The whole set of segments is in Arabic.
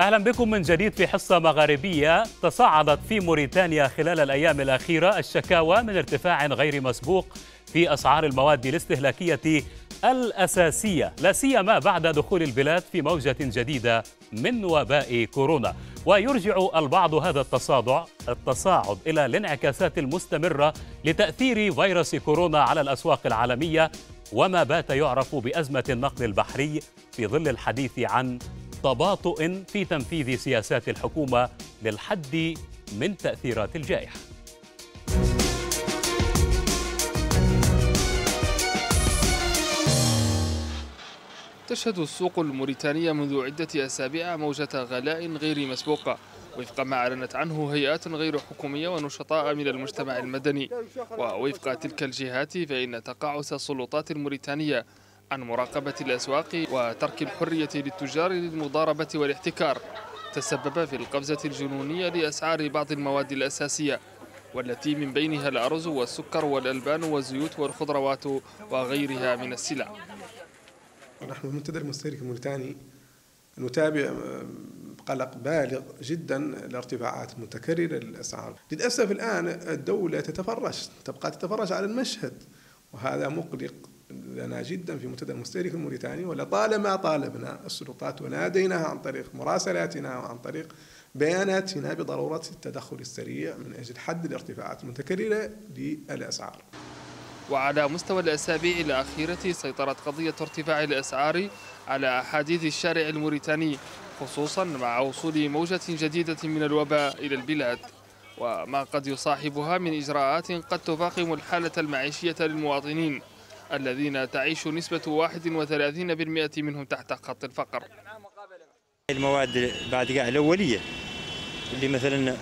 أهلا بكم من جديد في حصة مغاربية تصاعدت في موريتانيا خلال الأيام الأخيرة الشكاوى من ارتفاع غير مسبوق في أسعار المواد الاستهلاكية الأساسية لا سيما بعد دخول البلاد في موجة جديدة من وباء كورونا ويرجع البعض هذا التصاعد التصاعد إلى الانعكاسات المستمرة لتأثير فيروس كورونا على الأسواق العالمية وما بات يعرف بأزمة النقل البحري في ظل الحديث عن تباطؤ في تنفيذ سياسات الحكومة للحد من تأثيرات الجائحة تشهد السوق الموريتانية منذ عدة أسابيع موجة غلاء غير مسبوقة وفق ما أعلنت عنه هيئات غير حكومية ونشطاء من المجتمع المدني ووفق تلك الجهات فإن تقاعس السلطات الموريتانية عن مراقبة الأسواق وترك الحرية للتجار للمضاربة والاحتكار تسبب في القفزة الجنونية لأسعار بعض المواد الأساسية والتي من بينها الأرز والسكر والألبان والزيوت والخضروات وغيرها من السلع نحن المنتدى المستهلك الموريتاني نتابع آه، قلق بالغ جدا الارتفاعات المتكررة للأسعار للأسف الآن الدولة تتفرج تبقى تتفرج على المشهد وهذا مقلق لنا جدا في منتدى المستهلك الموريتاني ولطالما طالبنا السلطات وناديناها عن طريق مراسلاتنا وعن طريق بياناتنا بضرورة التدخل السريع من أجل حد الارتفاعات المتكررة للأسعار وعلى مستوى الأسابيع الأخيرة سيطرت قضية ارتفاع الأسعار على أحاديث الشارع الموريتاني خصوصا مع وصول موجة جديدة من الوباء إلى البلاد وما قد يصاحبها من إجراءات قد تفاقم الحالة المعيشية للمواطنين الذين تعيش نسبة 31% منهم تحت خط الفقر المواد بعد قاع الأولية اللي مثلا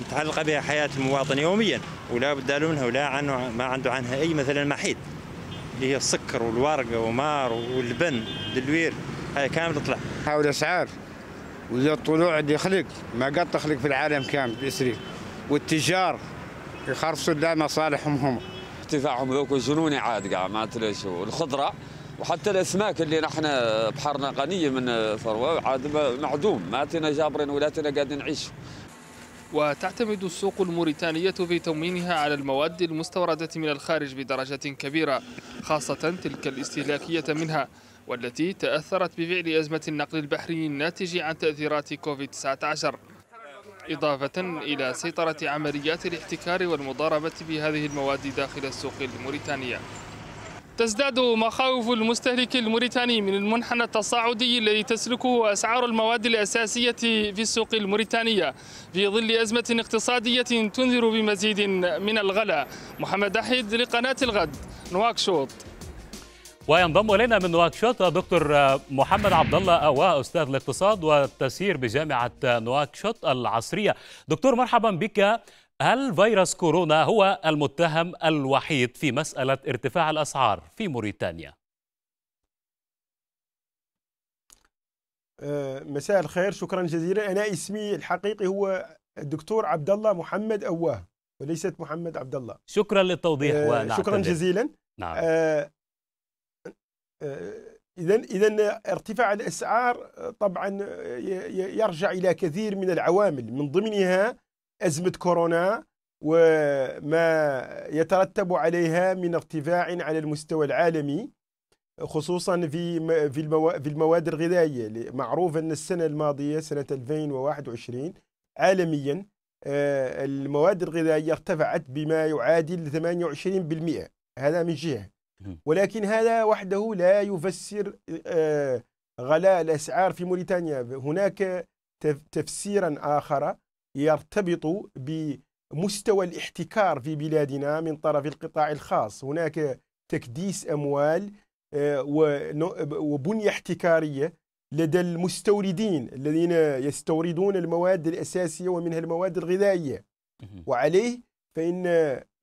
متعلقة بها حياة المواطن يوميا ولا بد له منها ولا عنه ما عنده عنها أي مثلا محيط اللي هي السكر والورقة ومار والبن دلوير هاي كامل تطلع حاول أسعار وزي الطلوع اللي يخلق ما قد تخلق في العالم كامل بإسري والتجار يخرصوا لا مصالحهم هم ارتفاعهم ذوك جنوني عاد قاع ما شو الخضره وحتى الاسماك اللي نحن بحرنا غنيه من ثروه عاد معدوم ما تينا جابرين ولا تينا قاعدين نعيش وتعتمد السوق الموريتانية في تموينها على المواد المستوردة من الخارج بدرجة كبيرة خاصة تلك الاستهلاكية منها والتي تأثرت بفعل أزمة النقل البحري الناتج عن تأثيرات كوفيد-19 إضافة إلى سيطرة عمليات الاحتكار والمضاربة بهذه المواد داخل السوق الموريتانية تزداد مخاوف المستهلك الموريتاني من المنحنى التصاعدي الذي تسلكه أسعار المواد الأساسية في السوق الموريتانية في ظل أزمة اقتصادية تنذر بمزيد من الغلاء محمد أحد لقناة الغد نواكشوط وينضم الينا من نواكشوط دكتور محمد عبد الله اواه استاذ الاقتصاد والتسيير بجامعه نواكشوط العصريه. دكتور مرحبا بك. هل فيروس كورونا هو المتهم الوحيد في مساله ارتفاع الاسعار في موريتانيا؟ آه، مساء الخير شكرا جزيلا انا اسمي الحقيقي هو الدكتور عبد الله محمد اواه وليست محمد عبد الله. شكرا للتوضيح آه، شكرا جزيلا. نعم. آه، اذا آه، اذا ارتفاع الاسعار آه، طبعا آه، يرجع الى كثير من العوامل من ضمنها ازمه كورونا وما يترتب عليها من ارتفاع على المستوى العالمي خصوصا في في في المواد الغذائيه معروف ان السنه الماضيه سنه 2021 عالميا المواد الغذائيه ارتفعت بما يعادل 28% هذا من جهه ولكن هذا وحده لا يفسر آه، غلاء الأسعار في موريتانيا هناك تفسيرا آخر يرتبط بمستوى الاحتكار في بلادنا من طرف القطاع الخاص هناك تكديس أموال آه، وبنية احتكارية لدى المستوردين الذين يستوردون المواد الأساسية ومنها المواد الغذائية وعليه فإن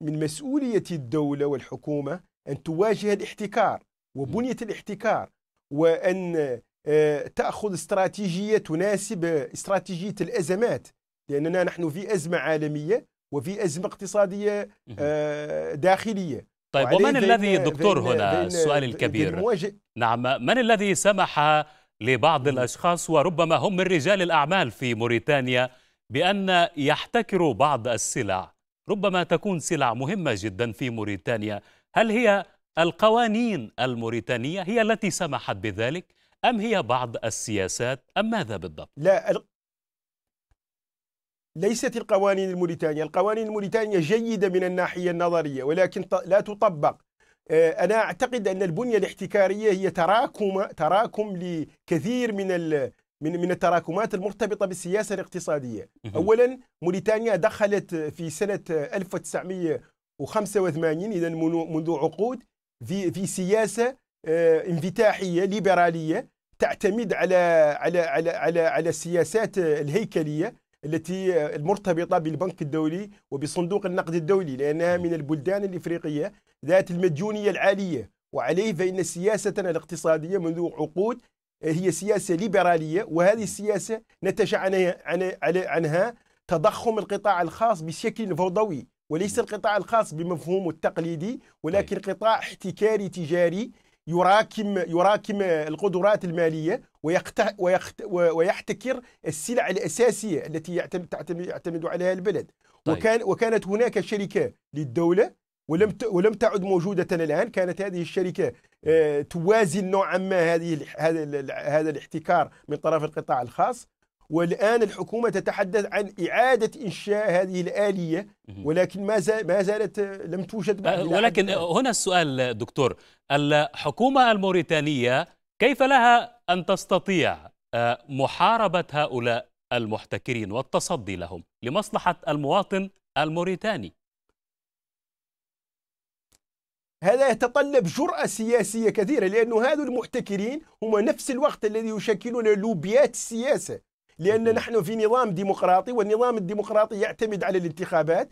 من مسؤولية الدولة والحكومة أن تواجه الاحتكار وبنية الاحتكار وأن آه، تأخذ استراتيجية تناسب استراتيجية الأزمات لأننا نحن في أزمة عالمية وفي أزمة اقتصادية آه، داخلية طيب ومن الذي دكتور هنا السؤال الكبير نعم من الذي سمح لبعض الأشخاص وربما هم من رجال الأعمال في موريتانيا بأن يحتكروا بعض السلع ربما تكون سلع مهمة جدا في موريتانيا هل هي القوانين الموريتانية هي التي سمحت بذلك أم هي بعض السياسات أم ماذا بالضبط؟ لا ليست القوانين الموريتانية القوانين الموريتانية جيدة من الناحية النظرية ولكن لا تطبق آه، أنا أعتقد أن البنية الاحتكارية هي تراكم تراكم لكثير من من من التراكمات المرتبطة بالسياسة الاقتصادية أولا موريتانيا دخلت في سنة 1900 و85 اذا منذ عقود في في سياسه آه، انفتاحيه ليبراليه تعتمد على على على على على السياسات الهيكليه التي آه، المرتبطه بالبنك الدولي وبصندوق النقد الدولي لانها من البلدان الافريقيه ذات المديونيه العاليه وعليه فان سياستنا الاقتصاديه منذ عقود آه، هي سياسه ليبراليه وهذه السياسه نتج عنها تضخم القطاع الخاص بشكل فوضوي وليس القطاع الخاص بمفهومه التقليدي ولكن طيب. قطاع احتكاري تجاري يراكم يراكم القدرات الماليه ويقت ويخت ويحتكر السلع الاساسيه التي يعتمد يعتمد عليها البلد طيب. وكان وكانت هناك شركه للدوله ولم ولم تعد موجوده الان كانت هذه الشركه آه، توازن نوعا ما هذه هذا الاحتكار من طرف القطاع الخاص والآن الحكومة تتحدث عن إعادة إنشاء هذه الآلية ولكن ما, ما زالت لم توجد أه، ولكن أه، هنا السؤال دكتور الحكومة الموريتانية كيف لها أن تستطيع أه، محاربة هؤلاء المحتكرين والتصدي لهم لمصلحة المواطن الموريتاني هذا يتطلب جرأة سياسية كثيرة لأن هذو المحتكرين هم نفس الوقت الذي يشكلون لوبيات السياسة لأن نحن في نظام ديمقراطي والنظام الديمقراطي يعتمد على الانتخابات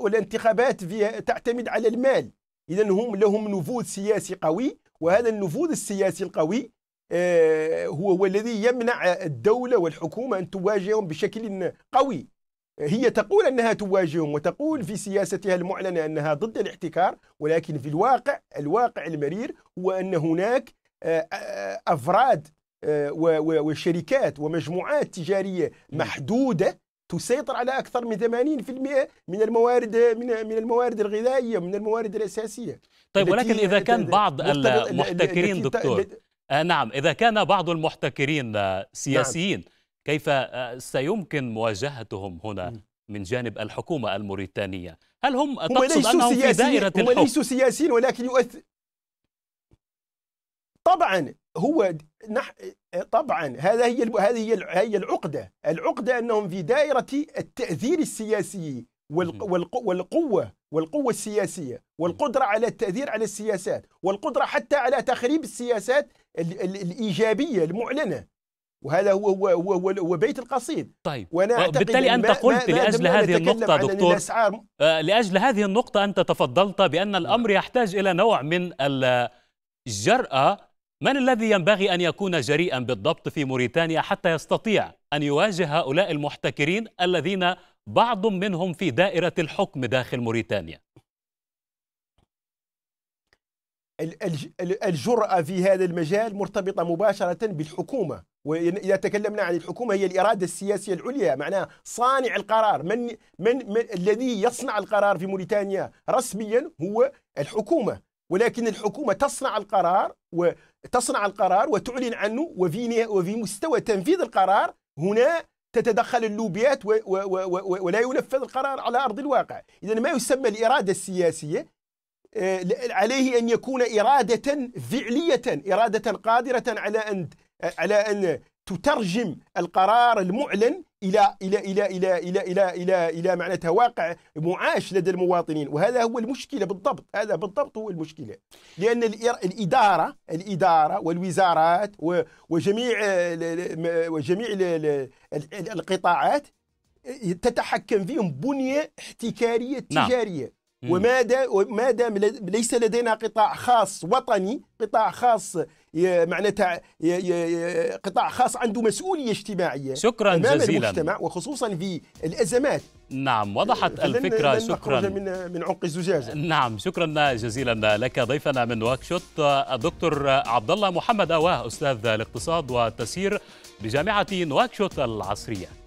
والانتخابات فيها تعتمد على المال إذا هم لهم نفوذ سياسي قوي وهذا النفوذ السياسي القوي آه، هو هو الذي يمنع الدولة والحكومة أن تواجههم بشكل قوي هي تقول أنها تواجههم وتقول في سياستها المعلنة أنها ضد الاحتكار ولكن في الواقع الواقع المرير هو أن هناك آه، آه، أفراد وشركات ومجموعات تجاريه محدوده تسيطر على اكثر من 80% من الموارد من من الموارد الغذائيه من الموارد الاساسيه طيب ولكن اذا كان بعض المحتكرين دكتور آه، نعم اذا كان بعض المحتكرين آه، نعم. سياسيين كيف آه، سيمكن مواجهتهم هنا من جانب الحكومه الموريتانيه هل هم, هم تقصد انهم في دائره الحكم ليسوا سياسيين ولكن يؤثر طبعا هو نح... طبعا هذا هي هذه هي هي العقده، العقده انهم في دائره التاثير السياسي والقوه والقوه السياسيه والقدره على التاثير على السياسات والقدره حتى على تخريب السياسات الايجابيه المعلنه وهذا هو هو هو, هو, هو بيت القصيد طيب وانا بالتالي انت قلت ما لاجل ما هذه النقطه دكتور الأسعار. آه، لاجل هذه النقطه انت تفضلت بان الامر نعم. يحتاج الى نوع من الجراه من الذي ينبغي أن يكون جريئا بالضبط في موريتانيا حتى يستطيع أن يواجه هؤلاء المحتكرين الذين بعض منهم في دائرة الحكم داخل موريتانيا؟ الجرأة في هذا المجال مرتبطة مباشرة بالحكومة وإذا تكلمنا عن الحكومة هي الإرادة السياسية العليا معناها صانع القرار من, من, من الذي يصنع القرار في موريتانيا رسميا هو الحكومة ولكن الحكومة تصنع القرار وتصنع القرار وتعلن عنه وفي وفي مستوى تنفيذ القرار هنا تتدخل اللوبيات و و و ولا ينفذ القرار على أرض الواقع إذا ما يسمى الإرادة السياسية آه، عليه أن يكون إرادة فعلية إرادة قادرة على أن على أن تترجم القرار المعلن إلى إلى إلى إلى إلى إلى إلى إلى معناتها واقع معاش لدى المواطنين وهذا هو المشكلة بالضبط هذا بالضبط هو المشكلة لأن الإدارة الإدارة والوزارات وجميع وجميع القطاعات تتحكم فيهم بنية احتكارية نعم. تجارية نعم. وما دام ليس لدينا قطاع خاص وطني قطاع خاص معناتها قطاع خاص عنده مسؤوليه اجتماعيه شكرا امام جزيلا المجتمع وخصوصا في الازمات نعم وضحت الفكرة شكرا من من عمق الزجاجة نعم شكرا جزيلا لك ضيفنا من نواكشوط الدكتور عبد الله محمد أواه أستاذ الاقتصاد والتسيير بجامعة نواكشوط العصرية